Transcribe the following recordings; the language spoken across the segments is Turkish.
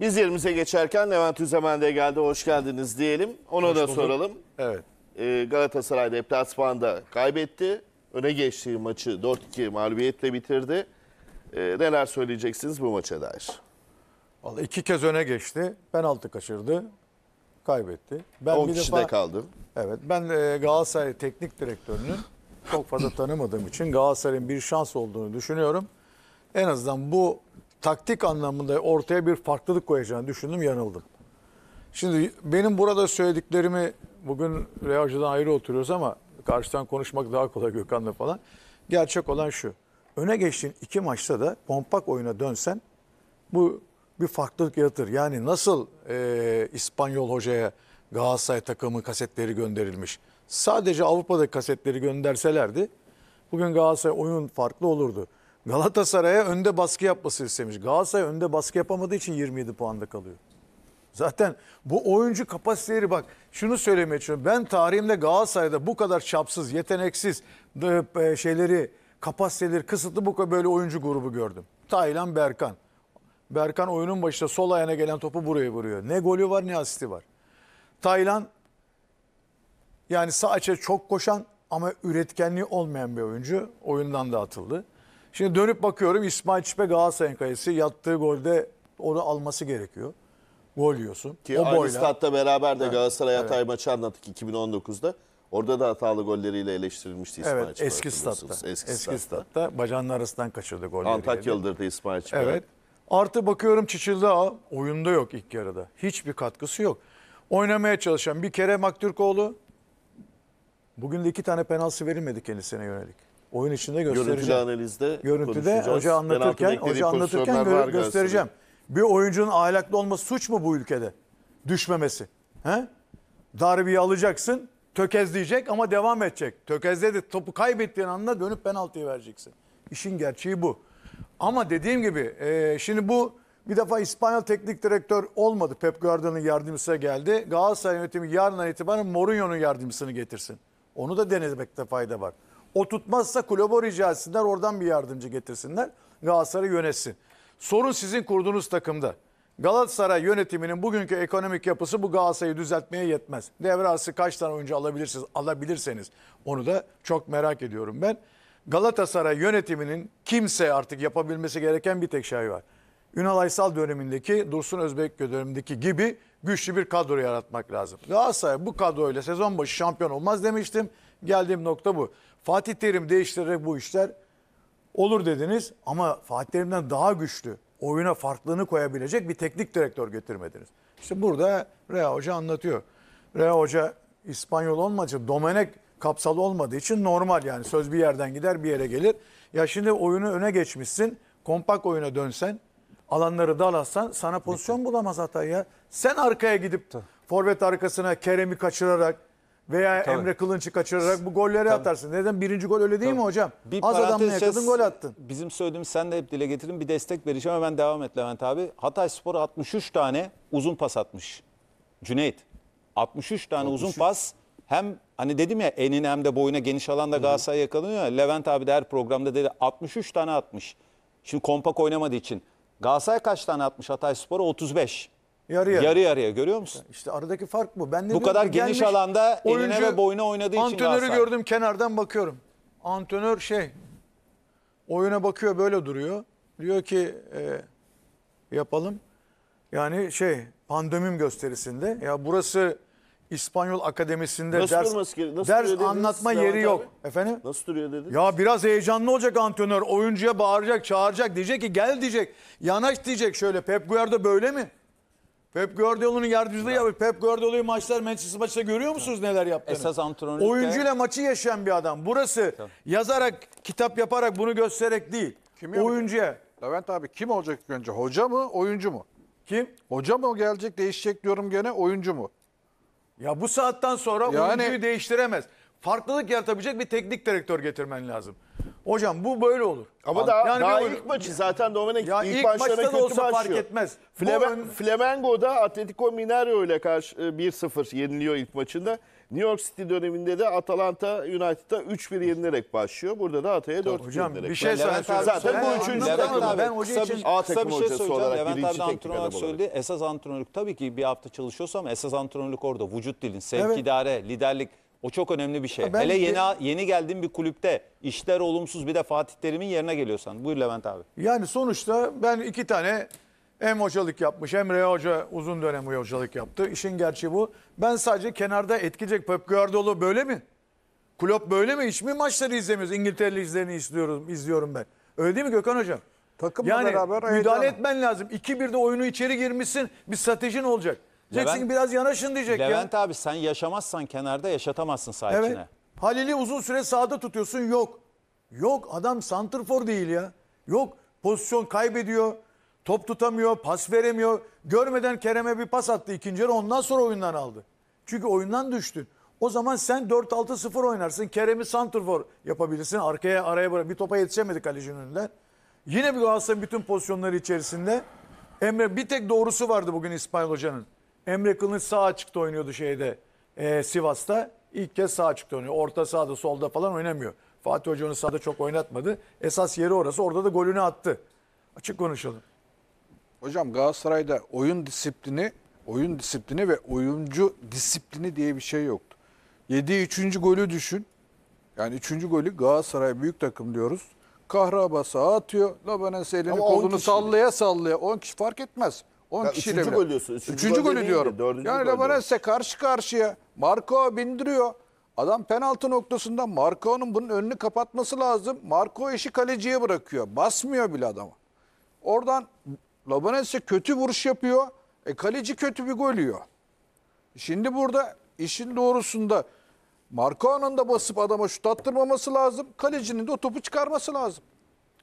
Biz yerimize geçerken Levent Üzemen de geldi. Hoş geldiniz diyelim. Ona Hoş da bulduk. soralım. Evet. Ee, Galatasaray deplasmanda kaybetti. Öne geçtiği maçı 4-2 mağlubiyetle bitirdi. Ee, neler söyleyeceksiniz bu maça dair? Vallahi iki kez öne geçti. ben altı kaçırdı. Kaybetti. Ben 10 bir kişi defa, de kaldı. Evet. Ben e, Galatasaray teknik direktörünü çok fazla tanımadığım için Galatasaray'ın bir şans olduğunu düşünüyorum. En azından bu taktik anlamında ortaya bir farklılık koyacağını düşündüm, yanıldım. Şimdi benim burada söylediklerimi bugün Reha ayrı oturuyoruz ama karşıdan konuşmak daha kolay Gökhan'la falan. Gerçek olan şu. Öne geçtiğin iki maçta da kompak oyuna dönsen bu bir farklılık yaratır. Yani nasıl e, İspanyol hocaya Galatasaray takımı kasetleri gönderilmiş. Sadece Avrupa'da kasetleri gönderselerdi bugün Galatasaray oyun farklı olurdu. Galatasaray'a önde baskı yapması istemiş. Galatasaray önde baskı yapamadığı için 27 puanda kalıyor. Zaten bu oyuncu kapasiteleri bak şunu söylemeye çalışıyorum. Ben tarihimde Galatasaray'da bu kadar çapsız, yeteneksiz e, e, şeyleri, kapasiteleri kısıtlı bu böyle oyuncu grubu gördüm. Taylan Berkan. Berkan oyunun başında sol ayağına gelen topu buraya vuruyor. Ne golü var ne asisti var. Taylan yani sağ açıya çok koşan ama üretkenliği olmayan bir oyuncu oyundan da atıldı. Şimdi dönüp bakıyorum İsmail Çipe Galatasaray'ın kalesi yattığı golde onu alması gerekiyor. Gol yiyorsun. Ki o boyla. statta beraber de Galatasaray Hatay evet. maçı anlattık 2019'da. Orada da hatalı golleriyle eleştirilmişti İsmail evet, Çipe. Eski statta. Eski, eski statta. statta. Bacağının arasından kaçırdı golleri. yıldırdı İsmail Çipe. Evet. Artı bakıyorum Çiçilda oyunda yok ilk yarıda. Hiçbir katkısı yok. Oynamaya çalışan bir kere Maktürkoğlu. Bugün de iki tane penaltı verilmedi kendisine yönelik oyun içinde göstereceğim. görüntüde, analizde Görüntüde hoca anlatırken, hoca anlatırken gö göstereceğim. Bir oyuncunun ahlaklı olması suç mu bu ülkede? Düşmemesi. He? Darbeyi alacaksın, tökezleyecek ama devam edecek. Tökezledi, topu kaybettiğin anda dönüp penaltıyı vereceksin. İşin gerçeği bu. Ama dediğim gibi e, şimdi bu bir defa İspanyol teknik direktör olmadı. Pep Guardiola'nın yardımcısı geldi. Galatasaray yönetimi yarından itibaren Mourinho'nun yardımcısını getirsin. Onu da denemekte fayda var. O tutmazsa kulübe rica etsinler oradan bir yardımcı getirsinler. Galatasaray yönetsin. Sorun sizin kurduğunuz takımda. Galatasaray yönetiminin bugünkü ekonomik yapısı bu Galatasaray'ı düzeltmeye yetmez. Devre kaç tane oyuncu alabilirsiniz, alabilirseniz onu da çok merak ediyorum ben. Galatasaray yönetiminin kimse artık yapabilmesi gereken bir tek şey var. Ünal Aysal dönemindeki, Dursun Özbek dönemindeki gibi güçlü bir kadro yaratmak lazım. Galatasaray bu kadroyla sezon başı şampiyon olmaz demiştim geldiğim nokta bu. Fatih Terim değiştirerek bu işler olur dediniz ama Fatih Terim'den daha güçlü oyuna farklılığını koyabilecek bir teknik direktör getirmediniz. İşte burada Rea Hoca anlatıyor. Rea Hoca İspanyol olmadığı için Domenek kapsalı olmadığı için normal yani söz bir yerden gider bir yere gelir. Ya şimdi oyunu öne geçmişsin kompak oyuna dönsen alanları dalatsan sana pozisyon bulamaz Hatay ya. Sen arkaya gidip forvet arkasına Kerem'i kaçırarak veya e, Tabii. Emre Kılınç'ı kaçırarak bu golleri Tabii. atarsın. Neden? Birinci gol öyle değil Tabii. mi hocam? Bir Az adamla yakaladın gol attın. Bizim söylediğimiz sen de hep dile getirin bir destek vereceğim. Hemen devam et Levent abi. Hatay Spor 63 tane uzun pas atmış. Cüneyt 63 tane 63. uzun pas hem hani dedim ya enine hem de boyuna geniş alanda Galatasaray yakalanıyor Levent abi de her programda dedi 63 tane atmış. Şimdi kompak oynamadığı için. Galatasaray kaç tane atmış Hatay Spor'a? 35. Yarı yarıya. Yarı yarıya görüyor musun? İşte aradaki fark bu. Ben Bu kadar geniş gelmiş alanda eline ve boyuna oynadığı için Antrenörü gördüm kenardan bakıyorum. Antrenör şey oyuna bakıyor böyle duruyor. Diyor ki e, yapalım. Yani şey pandemim gösterisinde ya burası İspanyol Akademisinde Nasıl ders durması nasıl ders anlatma Levent yeri abi? yok. Efendim? Nasıl duruyor dedi? Ya biraz heyecanlı olacak antrenör. Oyuncuya bağıracak, çağıracak. Diyecek ki gel diyecek. Yanaş diyecek şöyle. Pep Guardiola böyle mi? Pep Guardiola'nın yardımcılığı ya. yapıyor. Pep Guardiola'yı maçlar Manchester maçta görüyor musunuz ya. neler yaptığını? Esas antrenörlük Oyuncuyla maçı yaşayan bir adam. Burası ya. yazarak, kitap yaparak bunu göstererek değil. Kim Oyuncuya. Levent abi kim olacak önce? Hoca mı, oyuncu mu? Kim? Hoca mı gelecek, değişecek diyorum gene, oyuncu mu? Ya bu saatten sonra yani... oyuncuyu değiştiremez. Farklılık yaratabilecek bir teknik direktör getirmen lazım. Hocam bu böyle olur. Ama daha, yani daha ilk maçı zaten Domenek ya ilk, ilk maçta da olsa başlıyor. fark etmez. Flamen, ön... Flamengo'da Atletico Mineiro ile karşı 1-0 e, yeniliyor ilk maçında. New York City döneminde de Atalanta United'a 3-1 yenilerek başlıyor. Burada da Atay'a 4 1 yenilerek. Hocam bir şey söyleyeyim. Zaten bu üçüncü takımı. Ben hoca için kısa, kısa bir şey söyleyeceğim. Levent abi antrenör olarak söyledi. Esas antrenörlük tabii ki bir hafta çalışıyorsam esas antrenörlük orada. Vücut dilin, sevk evet. idare, liderlik. O çok önemli bir şey. Ben Hele yeni yeni geldiğim bir kulüpte işler olumsuz bir de Fatih Terim'in yerine geliyorsan. Buyur Levent abi. Yani sonuçta ben iki tane hem hocalık yapmış hem Rea Hoca uzun dönem hocalık yaptı. İşin gerçeği bu. Ben sadece kenarda etkileyecek Pep Guardiola böyle mi? Kulüp böyle mi? Hiç mi maçları izlemiyoruz? İngiltere izlerini istiyorum, izliyorum ben. Öyle değil mi Gökhan Hocam? Takımla yani, beraber müdahale edemem. etmen lazım. 2-1'de oyunu içeri girmişsin. Bir stratejin olacak. Diyeceksin Levent- biraz yanaşın diyecek ya. Levent abi sen yaşamazsan kenarda yaşatamazsın sahibine. Evet. Halil'i uzun süre sağda tutuyorsun yok. Yok adam santrfor değil ya. Yok pozisyon kaybediyor. Top tutamıyor, pas veremiyor. Görmeden Kerem'e bir pas attı ikinci ondan sonra oyundan aldı. Çünkü oyundan düştün. O zaman sen 4-6-0 oynarsın. Kerem'i santrfor yapabilirsin. Arkaya araya bırak. Bir topa yetişemedi kalecinin önünden. Yine bir Galatasaray'ın bütün pozisyonları içerisinde. Emre bir tek doğrusu vardı bugün İsmail Hoca'nın. Emre Kılıç sağ açıkta oynuyordu şeyde e, Sivas'ta. İlk kez sağ açıkta oynuyor. Orta sahada solda falan oynamıyor. Fatih Hoca onu sahada çok oynatmadı. Esas yeri orası. Orada da golünü attı. Açık konuşalım. Hocam Galatasaray'da oyun disiplini, oyun disiplini ve oyuncu disiplini diye bir şey yoktu. Yediği üçüncü golü düşün. Yani üçüncü golü Galatasaray büyük takım diyoruz. Kahrabasa atıyor. Labanes elini Ama kolunu sallaya sallaya. 10 kişi fark etmez. 10 ya kişiyle üçüncü bile. Üçüncü, üçüncü golü, golü diyorum. De, yani Levarense karşı karşıya Marco bindiriyor. Adam penaltı noktasında Marco'nun bunun önünü kapatması lazım. Marco işi kaleciye bırakıyor. Basmıyor bile adama. Oradan Labanese kötü vuruş yapıyor. E kaleci kötü bir gol yiyor. Şimdi burada işin doğrusunda Marco'nun da basıp adama şut attırmaması lazım. Kalecinin de o topu çıkarması lazım.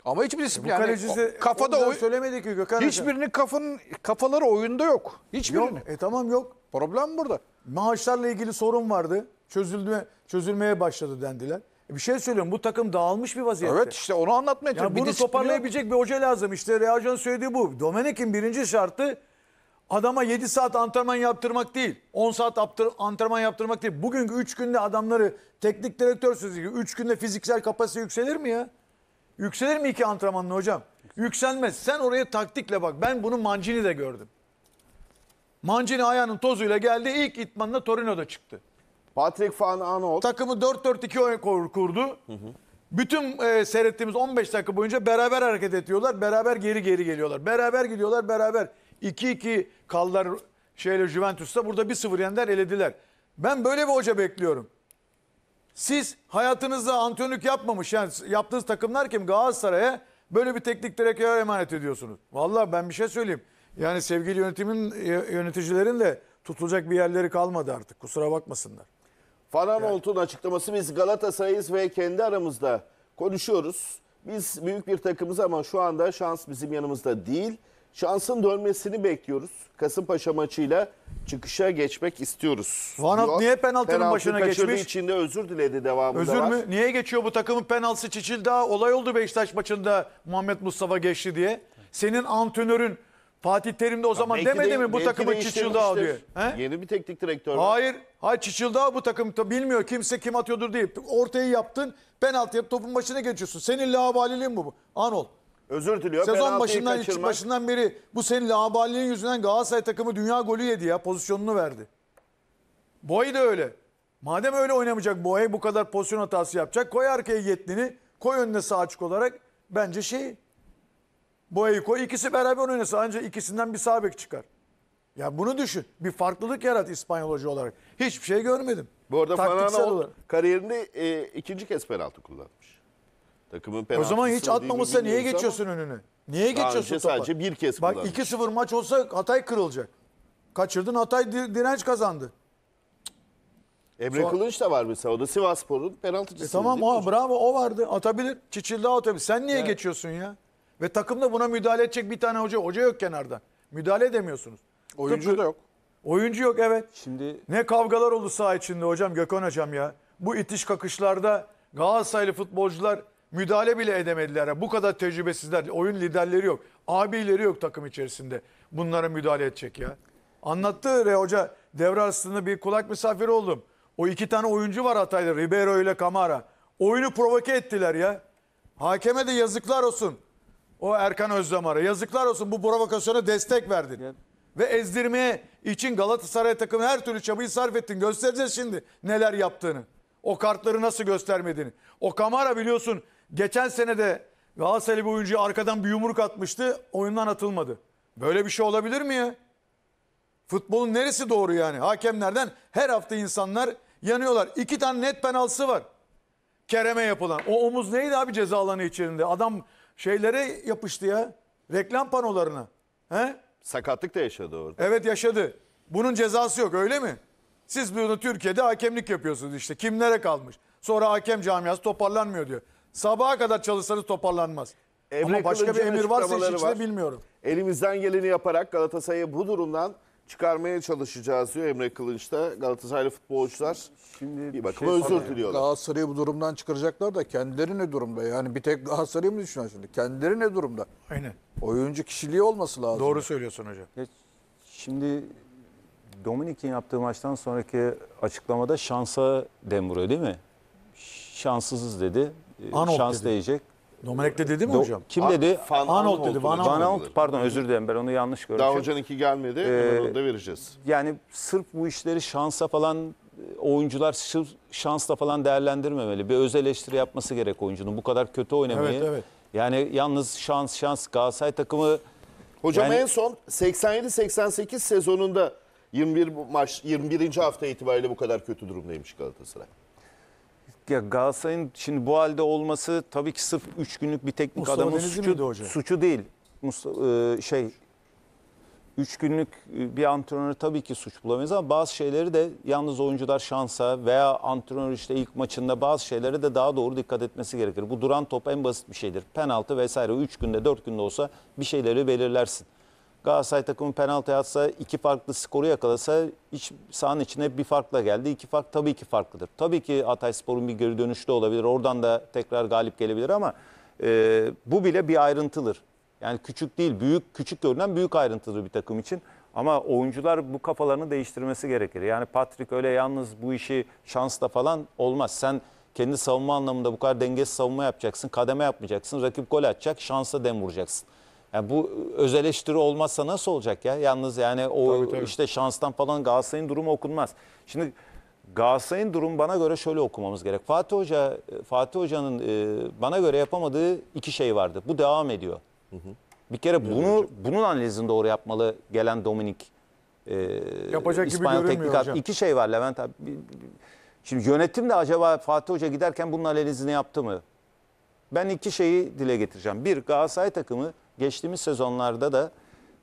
Ama hiçbir disiplin. E bu yani, kafada oy... söylemedi ki Gökhan Hiçbirinin kafanın, kafaları oyunda yok. Hiçbirinin. Yok. E tamam yok. Problem burada. Maaşlarla ilgili sorun vardı. Çözülme, çözülmeye başladı dendiler. E bir şey söylüyorum bu takım dağılmış bir vaziyette. Evet işte onu anlatmaya çalışıyorum. Yani bunu toparlayabilecek yok. bir hoca lazım. İşte Real Hoca'nın söylediği bu. Domenik'in birinci şartı adama 7 saat antrenman yaptırmak değil. 10 saat antrenman yaptırmak değil. Bugün 3 günde adamları teknik direktörsüz gibi 3 günde fiziksel kapasite yükselir mi ya? Yükselir mi iki antrenmanla hocam? Yükselmez. Sen oraya taktikle bak. Ben bunu Mancini de gördüm. Mancini ayağının tozuyla geldi. İlk itmanla Torino'da çıktı. Patrick Van Aanholt. Takımı 4-4-2 kurdu. Hı hı. Bütün e, seyrettiğimiz 15 dakika boyunca beraber hareket ediyorlar. Beraber geri geri geliyorlar. Beraber gidiyorlar beraber. 2-2 kaldılar şeyle Juventus'ta. Burada 1-0 yendiler elediler. Ben böyle bir hoca bekliyorum. Siz hayatınızda antrenörlük yapmamış yani yaptığınız takımlar kim Galatasaray'a böyle bir teknik direktöre emanet ediyorsunuz. Vallahi ben bir şey söyleyeyim. Yani sevgili yönetimin e, yöneticilerin de tutulacak bir yerleri kalmadı artık. Kusura bakmasınlar. Falan yani. açıklaması biz Galatasaray'ız ve kendi aramızda konuşuyoruz. Biz büyük bir takımız ama şu anda şans bizim yanımızda değil. Şansın dönmesini bekliyoruz. Kasımpaşa maçıyla çıkışa geçmek istiyoruz. Van Yok, niye penaltının penaltı başına geçmiş? içinde özür diledi devamında Özür var. mü? Niye geçiyor bu takımın penaltısı Çiçil daha olay oldu Beşiktaş maçında Muhammed Mustafa geçti diye. Senin antrenörün Fatih Terim de o zaman demedi de- mi bu belki Çiçil Çiçildağ diye? He? Yeni bir teknik direktör Hayır, Hayır. Çiçil Çiçildağ bu takım bilmiyor. Kimse kim atıyordur diye. Ortayı yaptın. Penaltı yap topun başına geçiyorsun. Senin lavaliliğin bu. Anol. Özür diliyor. Sezon başından kaçırmak- başından beri bu senin labaliliğin yüzünden Galatasaray takımı dünya golü yedi ya. Pozisyonunu verdi. Boy da öyle. Madem öyle oynamayacak Boy bu kadar pozisyon hatası yapacak. Koy arkaya yetlini. Koy önüne sağ açık olarak. Bence şey Boyu koy. ikisi beraber oynasa ancak ikisinden bir sağ bek çıkar. Ya bunu düşün. Bir farklılık yarat İspanyol hoca olarak. Hiçbir şey görmedim. Bu arada Taktiksel Fanaano kariyerinde e, ikinci kez penaltı kullanmış. Takımın O zaman hiç mı atmamışsa niye bilmiyoruz ama geçiyorsun önünü? Niye geçiyorsun topa? sadece bir kez Bak kullanmış. 2-0 maç olsa Hatay kırılacak. Kaçırdın Hatay direnç kazandı. Emre Sonra- Kılınç da var mesela. O da Sivasspor'un penaltıcısı. E tamam o bravo o vardı. Atabilir. Çiçil daha atabilir. Sen niye geçiyorsun ya? Ve takımda buna müdahale edecek bir tane hoca. Hoca yok kenarda. Müdahale edemiyorsunuz. Oyuncu da yok. Oyuncu yok evet. Şimdi Ne kavgalar oldu saha içinde hocam Gökhan hocam ya. Bu itiş kakışlarda Galatasaraylı futbolcular müdahale bile edemediler. Bu kadar tecrübesizler. Oyun liderleri yok. Abileri yok takım içerisinde. Bunlara müdahale edecek ya. Anlattı Re Hoca devre arasında bir kulak misafiri oldum. O iki tane oyuncu var Hatay'da. Ribeiro ile Kamara. Oyunu provoke ettiler ya. Hakeme de yazıklar olsun. O Erkan Özdemar'a yazıklar olsun bu provokasyona destek verdin. Evet. Ve ezdirmeye için Galatasaray takımı her türlü çabayı sarf ettin. Göstereceğiz şimdi neler yaptığını. O kartları nasıl göstermediğini. O Kamara biliyorsun Geçen sene de Galatasaraylı bir oyuncuya arkadan bir yumruk atmıştı. Oyundan atılmadı. Böyle bir şey olabilir mi ya? Futbolun neresi doğru yani? Hakemlerden her hafta insanlar yanıyorlar. İki tane net penaltısı var. Kerem'e yapılan. O omuz neydi abi ceza alanı içerisinde? Adam şeylere yapıştı ya. Reklam panolarına. He? Sakatlık da yaşadı orada. Evet yaşadı. Bunun cezası yok öyle mi? Siz bunu Türkiye'de hakemlik yapıyorsunuz işte. Kimlere kalmış? Sonra hakem camiası toparlanmıyor diyor. Sabaha kadar çalışsanız toparlanmaz. Emre Ama başka bir emir varsa iş var. bilmiyorum. Elimizden geleni yaparak Galatasaray'ı bu durumdan çıkarmaya çalışacağız diyor Emre Kılıç'ta. Galatasaraylı futbolcular Şimdi bir bakıma şey özür diliyorlar. Galatasaray'ı bu durumdan çıkaracaklar da kendileri ne durumda? Yani bir tek Galatasaray'ı mı düşünüyor şimdi? Kendileri ne durumda? Aynen. Oyuncu kişiliği olması lazım. Doğru söylüyorsun hocam. Şimdi Dominik'in yaptığı maçtan sonraki açıklamada şansa dem değil mi? Şanssızız dedi. Ee, Arnold şans dedi. değecek. Domenek de dedi mi Do hocam? Kim dedi? Van Arnold dedi. Van Arnold. Van Arnold pardon özür dilerim ben onu yanlış gördüm. Daha hocanınki gelmedi. Ee, onu da vereceğiz. Yani sırf bu işleri şansa falan e, oyuncular sırf şansla falan değerlendirmemeli. Bir öz eleştiri yapması gerek oyuncunun. Bu kadar kötü oynamayı. Evet, evet. Yani yalnız şans şans Galatasaray takımı Hocam yani, en son 87-88 sezonunda 21 maç 21. hafta itibariyle bu kadar kötü durumdaymış Galatasaray ya Galatasaray'ın şimdi bu halde olması tabii ki sırf 3 günlük bir teknik Mustafa adamın suçu, suçu değil. Musta- e, şey 3 günlük e, bir antrenörü tabii ki suç bulamayız ama bazı şeyleri de yalnız oyuncular şansa veya antrenör işte ilk maçında bazı şeylere de daha doğru dikkat etmesi gerekir. Bu duran top en basit bir şeydir. Penaltı vesaire 3 günde 4 günde olsa bir şeyleri belirlersin. Galatasaray takımı penaltı atsa, iki farklı skoru yakalasa iç, sahanın içine bir farkla geldi. İki fark tabii ki farklıdır. Tabii ki Hatay Spor'un bir geri dönüşü de olabilir. Oradan da tekrar galip gelebilir ama e, bu bile bir ayrıntılır. Yani küçük değil, büyük küçük görünen büyük ayrıntıdır bir takım için. Ama oyuncular bu kafalarını değiştirmesi gerekir. Yani Patrick öyle yalnız bu işi şansla falan olmaz. Sen kendi savunma anlamında bu kadar dengesiz savunma yapacaksın, kademe yapmayacaksın, rakip gol atacak, şansa dem vuracaksın. Yani bu öz eleştiri olmazsa nasıl olacak ya? Yalnız yani o Tabii, tabii. işte şanstan falan Galatasaray'ın durumu okunmaz. Şimdi Galatasaray'ın durum bana göre şöyle okumamız gerek. Fatih Hoca Fatih Hoca'nın e, bana göre yapamadığı iki şey vardı. Bu devam ediyor. Hı hı. Bir kere bunu bunun analizini doğru yapmalı gelen Dominik e, Yapacak gibi İspanyol görünmüyor teknik hocam. adam. İki şey var Levent abi. Şimdi yönetim de acaba Fatih Hoca giderken bunun analizini yaptı mı? Ben iki şeyi dile getireceğim. Bir, Galatasaray takımı geçtiğimiz sezonlarda da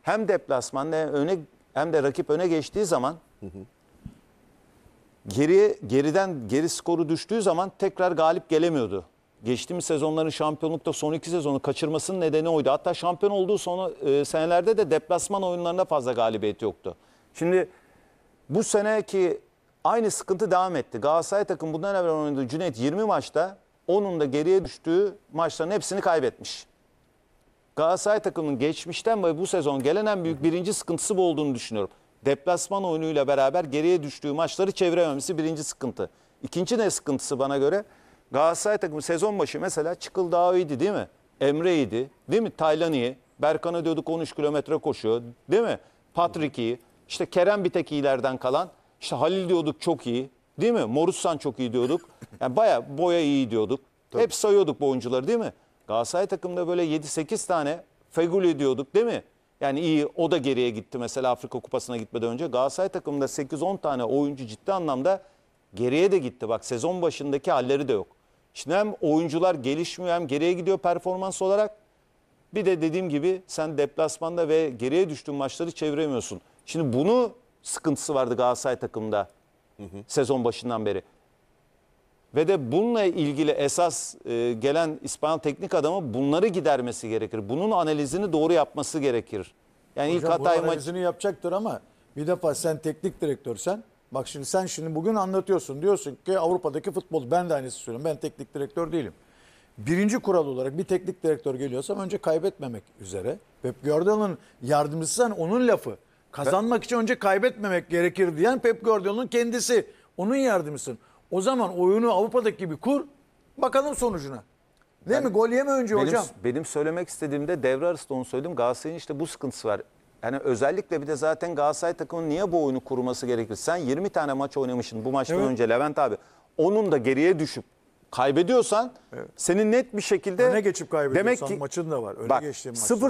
hem deplasmanda hem, öne, hem de rakip öne geçtiği zaman geri geriden geri skoru düştüğü zaman tekrar galip gelemiyordu. Geçtiğimiz sezonların şampiyonlukta son iki sezonu kaçırmasının nedeni oydu. Hatta şampiyon olduğu son e, senelerde de deplasman oyunlarında fazla galibiyet yoktu. Şimdi bu seneki aynı sıkıntı devam etti. Galatasaray takım bundan evvel oynadığı Cüneyt 20 maçta onun da geriye düştüğü maçların hepsini kaybetmiş. Galatasaray takımının geçmişten ve bu sezon gelen en büyük birinci sıkıntısı bu olduğunu düşünüyorum. Deplasman oyunuyla beraber geriye düştüğü maçları çevirememesi birinci sıkıntı. İkinci ne sıkıntısı bana göre? Galatasaray takımı sezon başı mesela Çıkıl daha iyiydi değil mi? Emre iyiydi değil mi? Taylani'yi. Berkan'a diyorduk 13 kilometre koşuyor değil mi? Patrick iyi. İşte Kerem bir tek iyilerden kalan. İşte Halil diyorduk çok iyi. Değil mi? Morussan çok iyi diyorduk. Yani baya boya iyi diyorduk. Tabii. Hep sayıyorduk bu oyuncuları değil mi? Galatasaray takımda böyle 7-8 tane fegül ediyorduk değil mi? Yani iyi o da geriye gitti mesela Afrika Kupası'na gitmeden önce. Galatasaray takımında 8-10 tane oyuncu ciddi anlamda geriye de gitti. Bak sezon başındaki halleri de yok. Şimdi hem oyuncular gelişmiyor hem geriye gidiyor performans olarak. Bir de dediğim gibi sen deplasmanda ve geriye düştüğün maçları çeviremiyorsun. Şimdi bunu sıkıntısı vardı Galatasaray takımda hı hı. sezon başından beri. Ve de bununla ilgili esas e, gelen İspanyol teknik adamı bunları gidermesi gerekir. Bunun analizini doğru yapması gerekir. Yani Hocam, ilk Hatay maçı... analizini yapacaktır ama bir defa sen teknik direktörsen bak şimdi sen şimdi bugün anlatıyorsun diyorsun ki Avrupa'daki futbol ben de aynısı söylüyorum ben teknik direktör değilim. Birinci kural olarak bir teknik direktör geliyorsam önce kaybetmemek üzere. Pep Guardiola'nın yardımcısı sen onun lafı. Kazanmak için önce kaybetmemek gerekir diyen Pep Guardiola'nın kendisi. Onun yardımcısın. O zaman oyunu Avrupa'daki gibi kur. Bakalım sonucuna. Değil yani, mi? Gol yeme önce benim, hocam. Benim söylemek istediğimde devre arasında onu söyledim. Galatasaray'ın işte bu sıkıntısı var. Yani özellikle bir de zaten Galatasaray takımının niye bu oyunu kurması gerekir? Sen 20 tane maç oynamışsın bu maçtan evet. önce Levent abi. Onun da geriye düşüp kaybediyorsan evet. senin net bir şekilde öne geçip kaybediyorsan demek ki, maçın da var. Öne bak,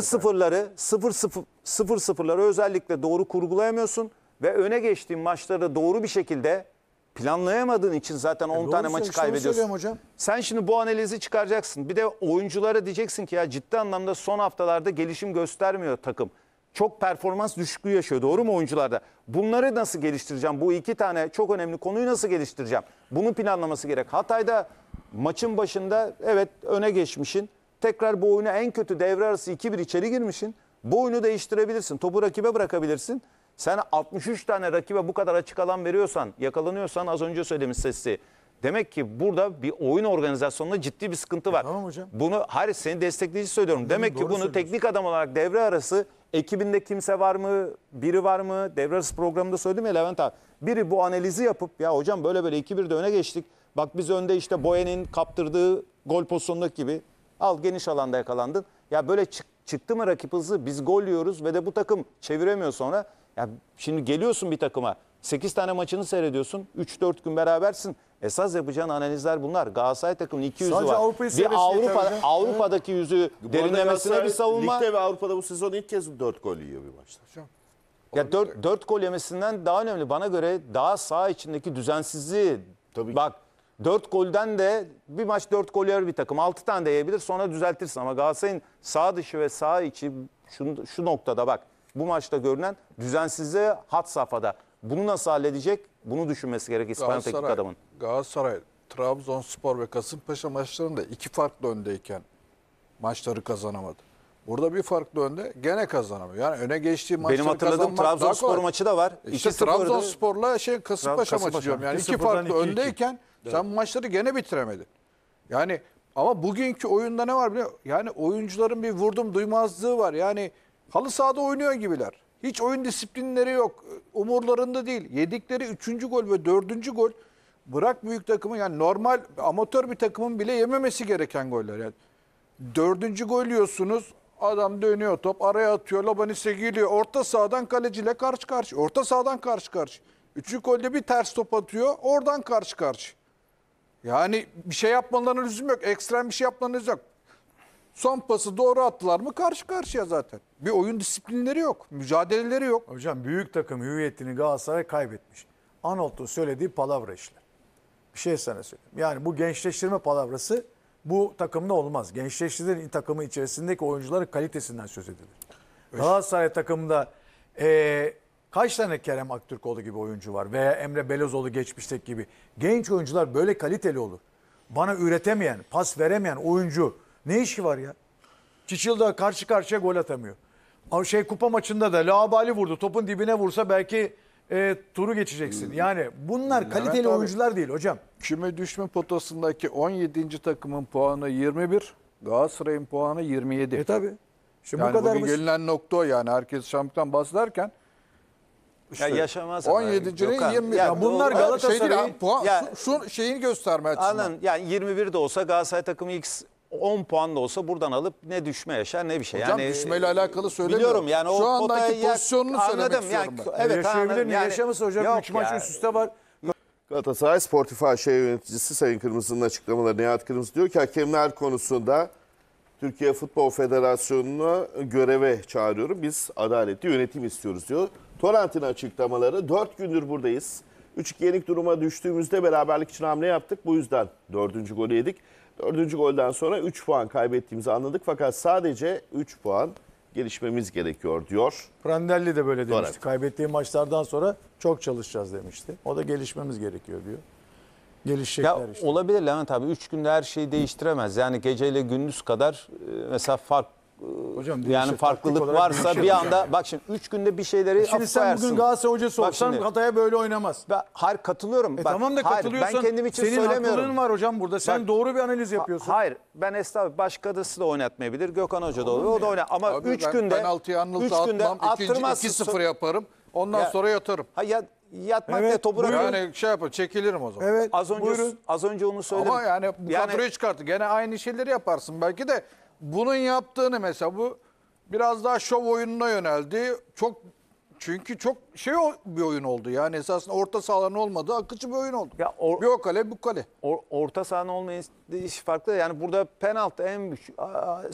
sıfırları, sıfır sıfır sıfır sıfırları özellikle doğru kurgulayamıyorsun ve öne geçtiğin maçlarda doğru bir şekilde planlayamadığın için zaten 10 e, tane maçı kaybediyorsun. Hocam. Sen şimdi bu analizi çıkaracaksın. Bir de oyunculara diyeceksin ki ya ciddi anlamda son haftalarda gelişim göstermiyor takım. Çok performans düşüklüğü yaşıyor. Doğru mu oyuncularda? Bunları nasıl geliştireceğim? Bu iki tane çok önemli konuyu nasıl geliştireceğim? Bunu planlaması gerek. Hatay'da maçın başında evet öne geçmişin. Tekrar bu oyuna en kötü devre arası 2-1 içeri girmişin. Bu oyunu değiştirebilirsin. Topu rakibe bırakabilirsin. Sen 63 tane rakibe bu kadar açık alan veriyorsan, yakalanıyorsan az önce söylemiş sesi. Demek ki burada bir oyun organizasyonunda ciddi bir sıkıntı e var. tamam hocam. Bunu hayır seni destekleyici söylüyorum. Değil mi? Demek Doğru ki bunu teknik adam olarak devre arası ekibinde kimse var mı? Biri var mı? Devre arası programında söyledim ya Levent abi. Biri bu analizi yapıp ya hocam böyle böyle 2-1'de öne geçtik. Bak biz önde işte Boyen'in kaptırdığı gol pozisyondaki gibi. Al geniş alanda yakalandın. Ya böyle çık, çıktı mı rakip hızı biz gol yiyoruz ve de bu takım çeviremiyor sonra. Ya şimdi geliyorsun bir takıma 8 tane maçını seyrediyorsun 3-4 gün berabersin. Esas yapacağın analizler bunlar. Galatasaray takımının iki yüzü var. Avrupa'yı bir Avrupa Avrupa'daki yüzü Bu derinlemesine bir savunma. Ligde ve Avrupa'da bu sezon ilk kez 4 gol yiyor bir maçta. Ya 4, 4 gol yemesinden daha önemli bana göre daha sağ içindeki düzensizliği. Tabii ki. Bak 4 golden de bir maç 4 gol yer bir takım. 6 tane de yiyebilir sonra düzeltirsin ama Galatasaray'ın sağ dışı ve sağ içi şu, şu noktada bak bu maçta görünen düzensizliğe hat safhada. Bunu nasıl halledecek? Bunu düşünmesi gerek İspanyol teknik adamın. Galatasaray, Trabzonspor ve Kasımpaşa maçlarında iki farklı öndeyken maçları kazanamadı. Burada bir farklı önde gene kazanamıyor. Yani öne geçtiği maçlar Benim hatırladığım Trabzonspor maçı da var. İşte Trabzonspor'la şey Kasımpaşa, Kasımpaşa maçı diyorum. Yani iki farklı iki. öndeyken evet. sen maçları gene bitiremedin. Yani ama bugünkü oyunda ne var biliyor musun? Yani oyuncuların bir vurdum duymazlığı var. Yani halı sahada oynuyor gibiler. Hiç oyun disiplinleri yok. Umurlarında değil. Yedikleri üçüncü gol ve dördüncü gol bırak büyük takımı yani normal amatör bir takımın bile yememesi gereken goller. Yani dördüncü gol yiyorsunuz adam dönüyor top araya atıyor Labanise geliyor orta sahadan kaleciyle karşı karşı orta sahadan karşı karşı. Üçüncü golde bir ters top atıyor oradan karşı karşı. Yani bir şey yapmalarına lüzum yok ekstrem bir şey yapmalarına lüzum yok. Son pası doğru attılar mı karşı karşıya zaten. Bir oyun disiplinleri yok. Mücadeleleri yok. Hocam büyük takım hüviyetini Galatasaray kaybetmiş. Anolt'un söylediği palavra işte. Bir şey sana söyleyeyim. Yani bu gençleştirme palavrası bu takımda olmaz. Gençleştirdiğin takımı içerisindeki oyuncuların kalitesinden söz edilir. Evet. Galatasaray takımında e, kaç tane Kerem Aktürkoğlu gibi oyuncu var veya Emre Belözoğlu geçmişteki gibi. Genç oyuncular böyle kaliteli olur. Bana üretemeyen, pas veremeyen oyuncu ne işi var ya? Çiçilda karşı karşıya gol atamıyor. Ama şey kupa maçında da Laabali vurdu. Topun dibine vursa belki e, turu geçeceksin. Yani bunlar Levent kaliteli abi, oyuncular değil hocam. Küme düşme potasındaki 17. takımın puanı 21, Galatasaray'ın puanı 27. E tabi. Şimdi yani bu kadar bugün basit. gelinen nokta o yani. Herkes şampiyon bahsederken işte ya yaşamaz 17. Yani. 20. Ya, ya bunlar şey Galatasaray'ın şey puan, ya, şu, şu şeyini gösterme açısından. Anladım. Yani 21 de olsa Galatasaray takımı X 10 puan da olsa buradan alıp ne düşme yaşar ne bir şey. Hocam yani, düşmeyle alakalı söylemiyorum. yani Şu o andaki pozisyonunu yer, söylemek anladım, yani, ben. Evet, Yaşayabilir mi? Yani, Yaşaması hocam 3 maç üst üste var. Galatasaray Sportif AŞ yöneticisi Sayın Kırmızı'nın açıklamaları Nihat Kırmızı diyor ki hakemler konusunda Türkiye Futbol Federasyonu'nu göreve çağırıyorum. Biz adaletli yönetim istiyoruz diyor. Torrent'in açıklamaları 4 gündür buradayız. 3 yenik duruma düştüğümüzde beraberlik için hamle yaptık. Bu yüzden 4. golü yedik. Dördüncü golden sonra 3 puan kaybettiğimizi anladık fakat sadece 3 puan gelişmemiz gerekiyor diyor. Prandelli de böyle demişti. Doğru. Kaybettiği maçlardan sonra çok çalışacağız demişti. O da gelişmemiz gerekiyor diyor. Gelişecekler ya işte. Olabilir Levent abi. 3 günde her şeyi değiştiremez. Yani geceyle gündüz kadar e, mesela fark Hocam, yani farklılık varsa bir, bir anda yani. bak şimdi 3 günde bir şeyleri Şimdi sen koyarsın. bugün Galatasaray hocası bak olsan şimdi, Hatay'a böyle oynamaz. Ben, hayır katılıyorum. E, bak, tamam da katılıyorsan hayır, ben kendim için senin söylemiyorum. haklılığın var hocam burada. Sen bak, doğru bir analiz yapıyorsun. Hayır ben estağfurullah başkası da oynatmayabilir. Gökhan Hoca da oluyor O da oynar. Ama 3 günde 3 günde attırmazsın. 2-0 yaparım. Ondan ya, sonra yatarım. Ha ya yatmak evet, ne topu Yani şey yapar çekilirim o zaman. Evet. Az önce buyurun. az önce onu söyledim. Ama yani bu yani, kadroyu çıkarttı. Gene aynı şeyleri yaparsın belki de bunun yaptığını mesela bu biraz daha şov oyununa yöneldi. Çok çünkü çok şey bir oyun oldu yani esasında orta sahaların olmadığı akıcı bir oyun oldu. Ya or, bir o kale bu kale. Or, orta sahanın iş farklı yani burada penaltı en büyük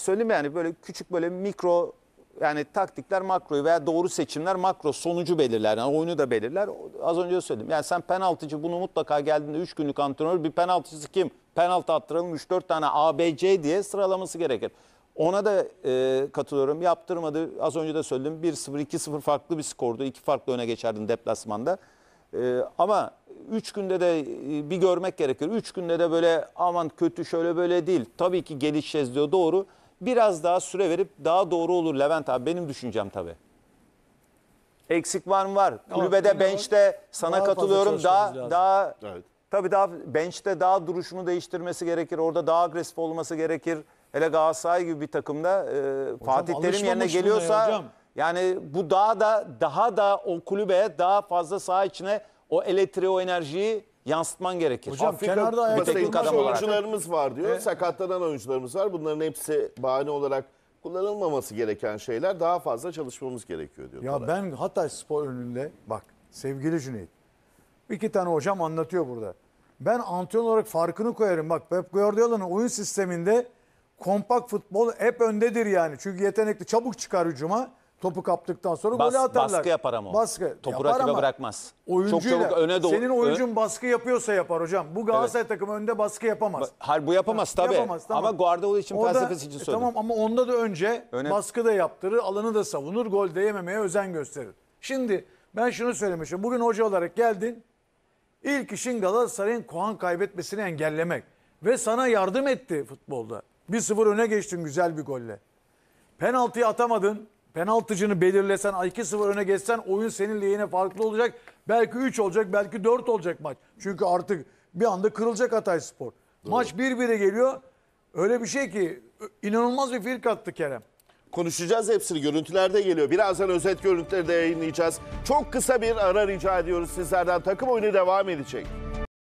söyleyeyim yani böyle küçük böyle mikro yani taktikler makroyu veya doğru seçimler makro sonucu belirler. Yani oyunu da belirler. Az önce söyledim. Yani sen penaltıcı bunu mutlaka geldiğinde 3 günlük antrenör bir penaltıcısı kim? Penaltı attıralım 3-4 tane ABC diye sıralaması gerekir. Ona da e, katılıyorum. Yaptırmadı. Az önce de söyledim. 1-0, 2-0 farklı bir skordu. İki farklı öne geçerdin deplasmanda. E, ama 3 günde de e, bir görmek gerekir. 3 günde de böyle aman kötü şöyle böyle değil. Tabii ki gelişeceğiz diyor doğru biraz daha süre verip daha doğru olur Levent abi. Benim düşüncem tabii. Eksik var mı var? Kulübede, bench'te sana Daha katılıyorum. Daha lazım. daha Evet. tabii daha bench'te daha duruşunu değiştirmesi gerekir. Orada daha agresif olması gerekir. Hele Galatasaray gibi bir takımda e, Fatih Terim yerine alışmamış ya geliyorsa yani bu daha da daha da o kulübe daha fazla saha içine o elektriği, o enerjiyi yansıtman gerekir. Hocam Afrika kenarda ayakta teknik adam oyuncularımız var diyor. E? Sakatlanan oyuncularımız var. Bunların hepsi bahane olarak kullanılmaması gereken şeyler. Daha fazla çalışmamız gerekiyor diyor. Ya olarak. ben Hatay Spor önünde bak sevgili Cüneyt. iki tane hocam anlatıyor burada. Ben antrenör olarak farkını koyarım. Bak Pep Guardiola'nın oyun sisteminde kompak futbol hep öndedir yani. Çünkü yetenekli çabuk çıkar hücuma. Topu kaptıktan sonra Bas- golü atarlar. baskı yapar ama o. Baskı. Topu yapar rakibe ama bırakmaz. Çok Oyuncuyla, çabuk öne doğru- Senin oyuncun baskı yapıyorsa yapar hocam. Bu Galatasaray takımı önde baskı yapamaz. Hayır bu yapamaz tabii. Yapamaz, tamam. Ama Guardiola için Orada- felsefesi için e, Tamam ama onda da önce Önemli. baskı da yaptırır, alanı da savunur, gol de yememeye özen gösterir. Şimdi ben şunu söylemişim. Bugün hoca olarak geldin. İlk işin Galatasaray'ın puan kaybetmesini engellemek. Ve sana yardım etti futbolda. 1-0 öne geçtin güzel bir golle. Penaltıyı atamadın penaltıcını belirlesen 2-0 öne geçsen oyun senin lehine farklı olacak. Belki 3 olacak belki 4 olacak maç. Çünkü artık bir anda kırılacak Hatay Spor. Doğru. Maç 1-1'e geliyor. Öyle bir şey ki inanılmaz bir firk attı Kerem. Konuşacağız hepsini. Görüntülerde geliyor. Birazdan özet görüntüleri de yayınlayacağız. Çok kısa bir ara rica ediyoruz sizlerden. Takım oyunu devam edecek.